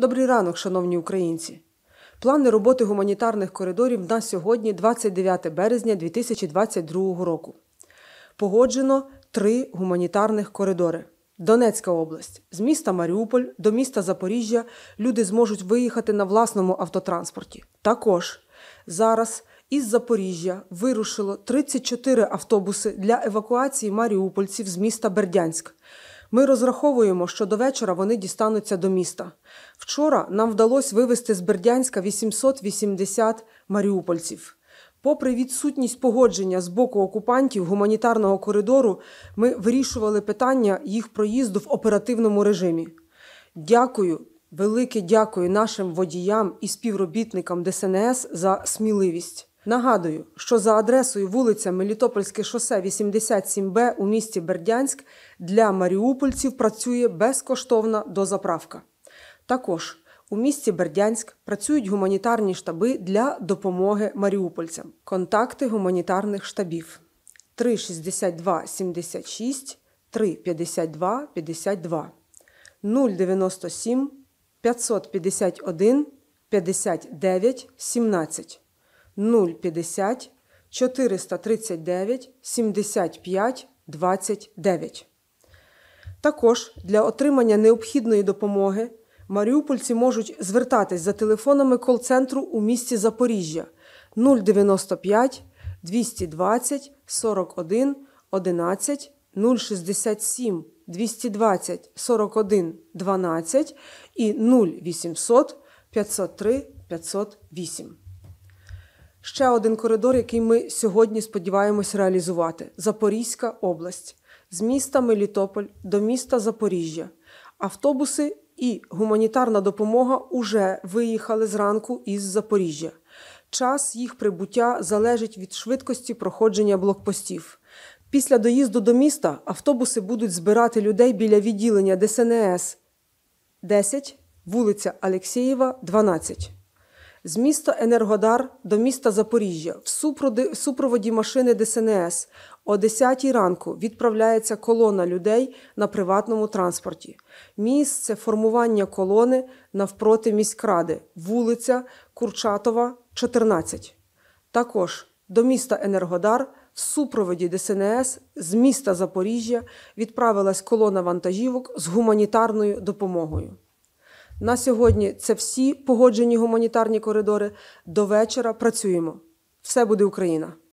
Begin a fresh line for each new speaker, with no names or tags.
Добрий ранок, шановні українці. Плани роботи гуманітарних коридорів на сьогодні, 29 березня 2022 року. Погоджено три гуманітарних коридори. Донецька область з міста Маріуполь до міста Запоріжжя люди зможуть виїхати на власному автотранспорті. Також зараз із Запоріжжя вирушило 34 автобуси для евакуації маріупольців з міста Бердянськ. Ми розраховуємо, що до вечора вони дістануться до міста. Вчора нам вдалося вивезти з Бердянська 880 маріупольців. Попри відсутність погодження з боку окупантів гуманітарного коридору, ми вирішували питання їх проїзду в оперативному режимі. Дякую, велике дякую нашим водіям і співробітникам ДСНС за сміливість. Нагадую, що за адресою вулиця Мелітопольське шосе 87Б у місті Бердянськ для маріупольців працює безкоштовна дозаправка. Також у місті Бердянськ працюють гуманітарні штаби для допомоги маріупольцям. Контакти гуманітарних штабів 362 76 352 52 097 551 59 17 050 439 75 29. Також для отримання необхідної допомоги маріупольці можуть звертатись за телефонами кол-центру у місті Запоріжжя 095 220 41 11 067 220 41 12 і 0800 503 508. Ще один коридор, який ми сьогодні сподіваємось реалізувати: Запорізька область з міста Мелітополь до міста Запоріжжя. Автобуси і гуманітарна допомога уже виїхали зранку із Запоріжжя. Час їх прибуття залежить від швидкості проходження блокпостів. Після доїзду до міста автобуси будуть збирати людей біля відділення ДСНС 10, вулиця Алексєєва, 12 з міста Енергодар до міста Запоріжжя в супроводі машини ДСНС о 10 ранку відправляється колона людей на приватному транспорті. Місце формування колони навпроти міськради, вулиця Курчатова, 14. Також до міста Енергодар. В супроводі ДСНС з міста Запоріжжя відправилась колона вантажівок з гуманітарною допомогою. На сьогодні це всі погоджені гуманітарні коридори. До вечора працюємо. Все буде Україна!